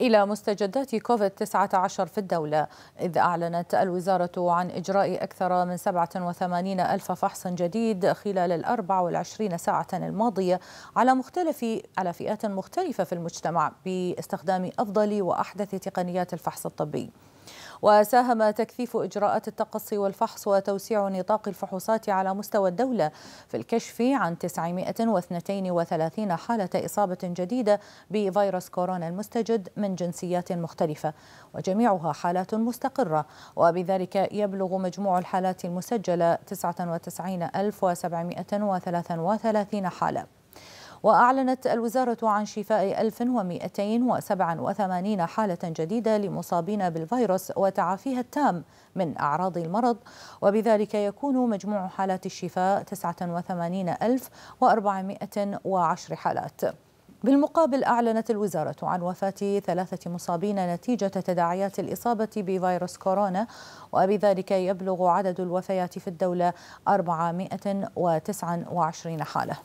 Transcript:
إلى مستجدات كوفيد-19 في الدولة إذ أعلنت الوزارة عن إجراء أكثر من 87 ألف فحص جديد خلال ال 24 ساعة الماضية على مختلف على فئات مختلفة في المجتمع باستخدام أفضل وأحدث تقنيات الفحص الطبي وساهم تكثيف إجراءات التقصي والفحص وتوسيع نطاق الفحوصات على مستوى الدولة في الكشف عن 932 حالة إصابة جديدة بفيروس كورونا المستجد من جنسيات مختلفة وجميعها حالات مستقرة وبذلك يبلغ مجموع الحالات المسجلة 99733 حالة وأعلنت الوزارة عن شفاء 1287 حالة جديدة لمصابين بالفيروس وتعافيها التام من أعراض المرض وبذلك يكون مجموع حالات الشفاء 89410 حالات بالمقابل أعلنت الوزارة عن وفاة ثلاثة مصابين نتيجة تداعيات الإصابة بفيروس كورونا وبذلك يبلغ عدد الوفيات في الدولة 429 حالة